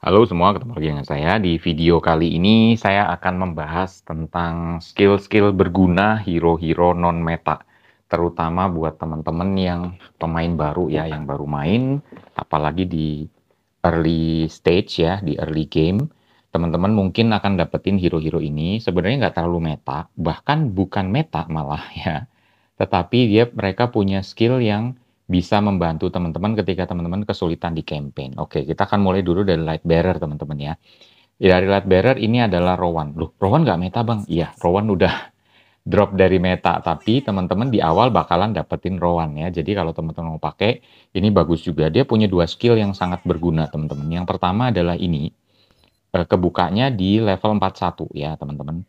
Halo semua, ketemu lagi dengan saya. Di video kali ini saya akan membahas tentang skill-skill berguna hero-hero non-meta. Terutama buat teman-teman yang pemain baru ya, yang baru main, apalagi di early stage ya, di early game. Teman-teman mungkin akan dapetin hero-hero ini sebenarnya nggak terlalu meta, bahkan bukan meta malah ya. Tetapi dia mereka punya skill yang bisa membantu teman-teman ketika teman-teman kesulitan di campaign. Oke, kita akan mulai dulu dari light bearer teman-teman ya. ya dari light bearer ini adalah Rowan. Loh, Rowan nggak meta bang? Iya, Rowan udah drop dari meta. Tapi teman-teman di awal bakalan dapetin Rowan ya. Jadi kalau teman-teman mau pakai, ini bagus juga. Dia punya dua skill yang sangat berguna teman-teman. Yang pertama adalah ini. Eh, kebukanya di level 41 ya teman-teman.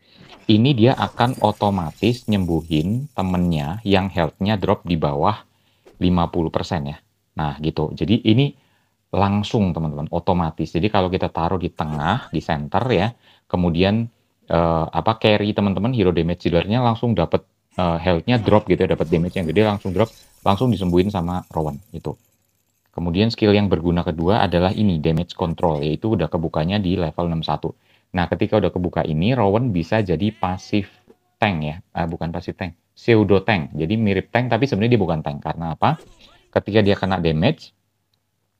Ini dia akan otomatis nyembuhin temennya yang healthnya drop di bawah 50% ya. Nah, gitu. Jadi ini langsung teman-teman, otomatis. Jadi kalau kita taruh di tengah, di center ya, kemudian uh, apa carry teman-teman hero damage dealernya langsung dapat uh, eh, health drop gitu ya, dapat damage yang gede langsung drop, langsung disembuhin sama Rowan gitu. Kemudian skill yang berguna kedua adalah ini damage control yaitu udah kebukanya di level 61. Nah, ketika udah kebuka ini Rowan bisa jadi pasif tank ya. Uh, bukan pasif tank pseudo tank. Jadi mirip tank tapi sebenarnya dia bukan tank karena apa? Ketika dia kena damage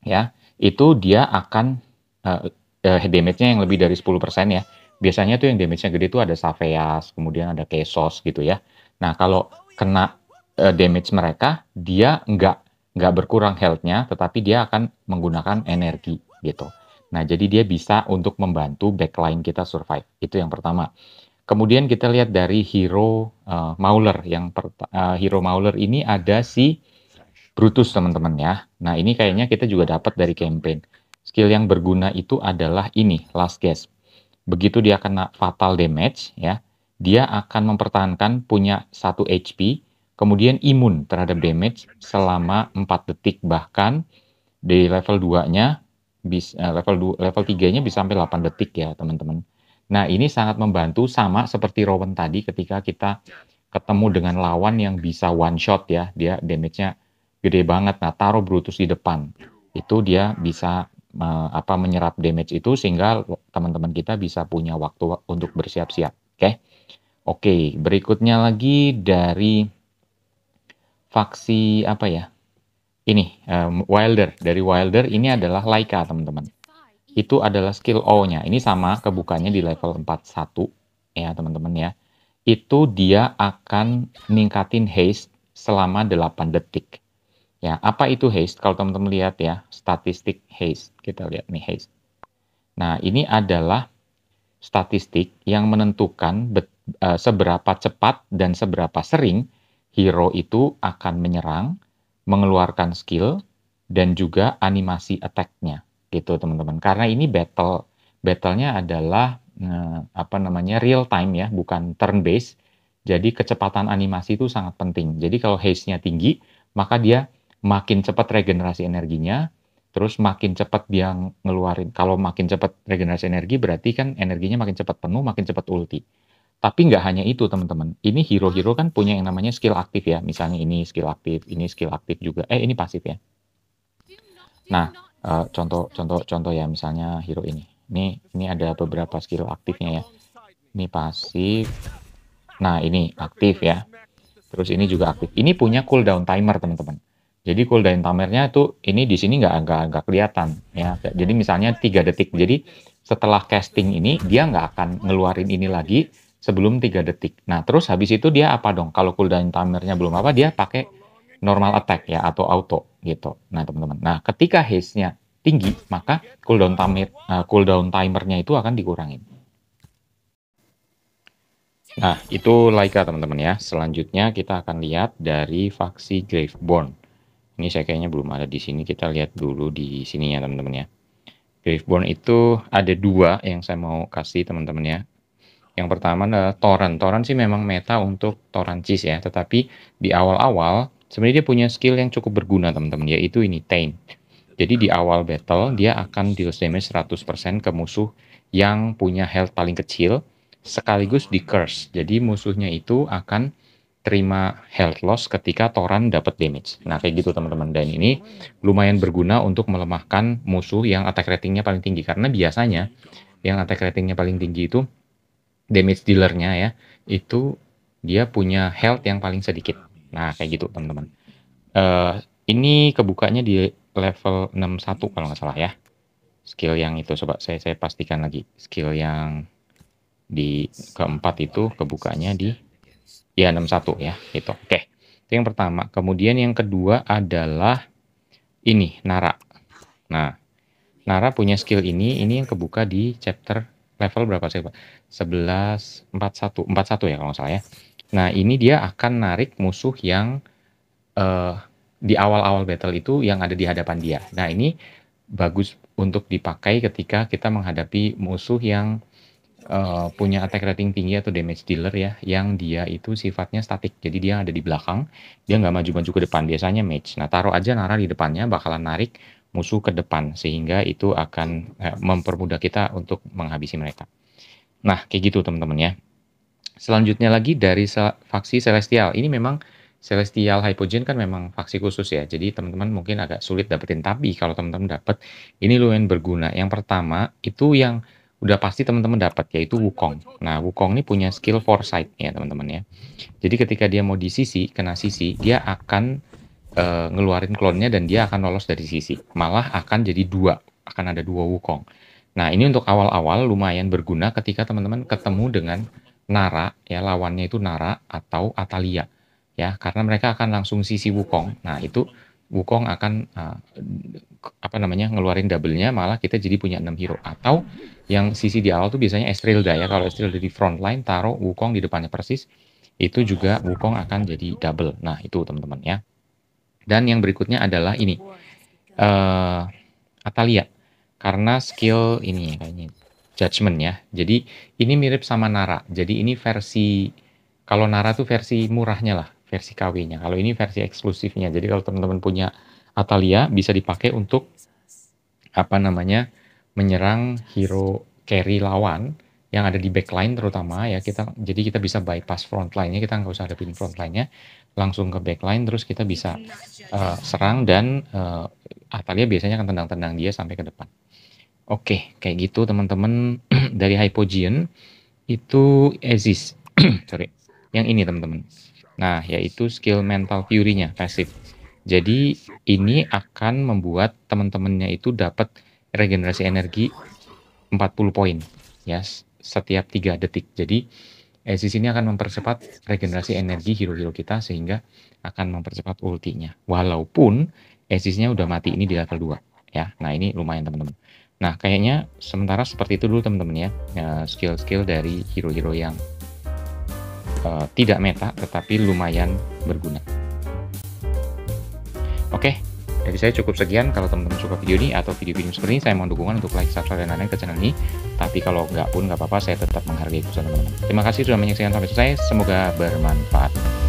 ya, itu dia akan uh, uh, damage-nya yang lebih dari 10% ya. Biasanya tuh yang damage-nya gede itu ada Saveas, kemudian ada Kesos gitu ya. Nah, kalau kena uh, damage mereka, dia nggak nggak berkurang health-nya, tetapi dia akan menggunakan energi gitu. Nah, jadi dia bisa untuk membantu backline kita survive. Itu yang pertama. Kemudian kita lihat dari hero uh, Mauler yang uh, hero Mauler ini ada si Brutus teman-teman ya. Nah ini kayaknya kita juga dapat dari campaign. Skill yang berguna itu adalah ini last gasp. Begitu dia kena fatal damage ya, dia akan mempertahankan punya satu HP, kemudian imun terhadap damage selama 4 detik bahkan di level 2-nya eh, level 2, level 3-nya bisa sampai 8 detik ya teman-teman. Nah, ini sangat membantu sama seperti Rowan tadi ketika kita ketemu dengan lawan yang bisa one shot ya, dia damage-nya gede banget. Nah, taruh Brutus di depan. Itu dia bisa uh, apa menyerap damage itu sehingga teman-teman kita bisa punya waktu untuk bersiap-siap, oke? Okay? Oke, okay, berikutnya lagi dari faksi apa ya? Ini um, Wilder dari Wilder ini adalah Laika, teman-teman itu adalah skill O-nya. Ini sama kebukanya di level 41 ya teman-teman ya. Itu dia akan ningkatin haste selama 8 detik. Ya, apa itu haste? Kalau teman-teman lihat ya, statistik haste. Kita lihat nih haste. Nah, ini adalah statistik yang menentukan e, seberapa cepat dan seberapa sering hero itu akan menyerang, mengeluarkan skill, dan juga animasi attack-nya gitu teman-teman karena ini battle battlenya adalah eh, apa namanya real time ya bukan turn based jadi kecepatan animasi itu sangat penting jadi kalau haste-nya tinggi maka dia makin cepat regenerasi energinya terus makin cepat dia ngeluarin kalau makin cepat regenerasi energi berarti kan energinya makin cepat penuh makin cepat ulti tapi nggak hanya itu teman-teman. Ini hero-hero kan punya yang namanya skill aktif ya. Misalnya ini skill aktif, ini skill aktif juga. Eh ini pasif ya. Nah uh, contoh contoh contoh ya misalnya hero ini ini ini ada beberapa skill aktifnya ya ini pasif nah ini aktif ya terus ini juga aktif ini punya cooldown timer teman-teman jadi cooldown timernya itu ini di sini nggak agak agak kelihatan ya jadi misalnya tiga detik jadi setelah casting ini dia nggak akan ngeluarin ini lagi sebelum tiga detik nah terus habis itu dia apa dong kalau cooldown timernya belum apa dia pakai normal attack ya atau auto gitu. Nah teman-teman, nah ketika haste-nya tinggi maka cooldown timer uh, eh, cooldown timernya itu akan dikurangin. Nah itu Laika teman-teman ya. Selanjutnya kita akan lihat dari faksi Graveborn. Ini saya kayaknya belum ada di sini. Kita lihat dulu di sini ya teman-teman ya. Graveborn itu ada dua yang saya mau kasih teman-teman ya. Yang pertama adalah Torrent. Torrent sih memang meta untuk Cheese ya, tetapi di awal-awal Sebenarnya dia punya skill yang cukup berguna teman-teman yaitu ini Taint. Jadi di awal battle dia akan deal damage 100% ke musuh yang punya health paling kecil sekaligus di curse. Jadi musuhnya itu akan terima health loss ketika Toran dapat damage. Nah kayak gitu teman-teman dan ini lumayan berguna untuk melemahkan musuh yang attack ratingnya paling tinggi karena biasanya yang attack ratingnya paling tinggi itu damage dealernya ya itu dia punya health yang paling sedikit. Nah, kayak gitu, teman-teman. Uh, ini kebukanya di level 61 kalau nggak salah ya. Skill yang itu coba saya saya pastikan lagi. Skill yang di keempat itu kebukanya di ya 61 ya, itu Oke. Okay. Itu yang pertama. Kemudian yang kedua adalah ini Nara. Nah, Nara punya skill ini, ini yang kebuka di chapter level berapa sih, Pak? 11 41 41 ya kalau nggak salah ya. Nah, ini dia akan narik musuh yang uh, di awal-awal battle itu yang ada di hadapan dia. Nah, ini bagus untuk dipakai ketika kita menghadapi musuh yang uh, punya attack rating tinggi atau damage dealer ya, yang dia itu sifatnya statik. Jadi dia ada di belakang, dia nggak maju-maju ke depan. Biasanya match. Nah, taruh aja Nara di depannya bakalan narik musuh ke depan sehingga itu akan eh, mempermudah kita untuk menghabisi mereka. Nah, kayak gitu teman-teman ya. Selanjutnya lagi dari faksi celestial. Ini memang celestial hypogen kan memang faksi khusus ya. Jadi teman-teman mungkin agak sulit dapetin. Tapi kalau teman-teman dapat, ini lumayan berguna. Yang pertama itu yang udah pasti teman-teman dapat yaitu Wukong. Nah Wukong ini punya skill foresight ya teman-teman ya. Jadi ketika dia mau di sisi, kena sisi, dia akan uh, ngeluarin klonnya dan dia akan lolos dari sisi. Malah akan jadi dua, akan ada dua Wukong. Nah ini untuk awal-awal lumayan berguna ketika teman-teman ketemu dengan Nara ya lawannya itu Nara atau Atalia ya karena mereka akan langsung sisi Wukong. Nah, itu Wukong akan uh, apa namanya ngeluarin double-nya malah kita jadi punya 6 hero atau yang sisi di awal tuh biasanya Estrilda ya kalau Estrilda di front line taruh Wukong di depannya persis itu juga Wukong akan jadi double. Nah, itu teman-teman ya. Dan yang berikutnya adalah ini. Uh, Atalia karena skill ini kayaknya judgment ya. Jadi ini mirip sama Nara. Jadi ini versi kalau Nara tuh versi murahnya lah, versi KW-nya. Kalau ini versi eksklusifnya. Jadi kalau teman-teman punya Atalia bisa dipakai untuk apa namanya menyerang hero carry lawan yang ada di backline terutama ya kita jadi kita bisa bypass frontline-nya kita nggak usah hadapin frontline-nya langsung ke backline terus kita bisa uh, serang dan uh, Atalia biasanya akan tendang-tendang dia sampai ke depan. Oke, kayak gitu teman-teman dari Hypogean itu Aziz. Sorry, yang ini teman-teman. Nah, yaitu skill mental fury nya pasif. Jadi ini akan membuat teman-temannya itu dapat regenerasi energi 40 poin ya setiap 3 detik. Jadi Aziz ini akan mempercepat regenerasi energi hero-hero kita sehingga akan mempercepat ultinya. Walaupun Aziznya udah mati ini di level 2 ya. Nah, ini lumayan teman-teman. Nah, kayaknya sementara seperti itu dulu teman-teman ya, ya skill-skill dari hero-hero yang uh, tidak meta tetapi lumayan berguna. Oke, okay, dari saya cukup sekian. Kalau teman-teman suka video ini atau video-video seperti ini, saya mohon dukungan untuk like, subscribe, dan lain-lain ke channel ini. Tapi kalau nggak pun nggak apa-apa, saya tetap menghargai keputusan teman-teman. Terima kasih sudah menyaksikan sampai selesai. Semoga bermanfaat.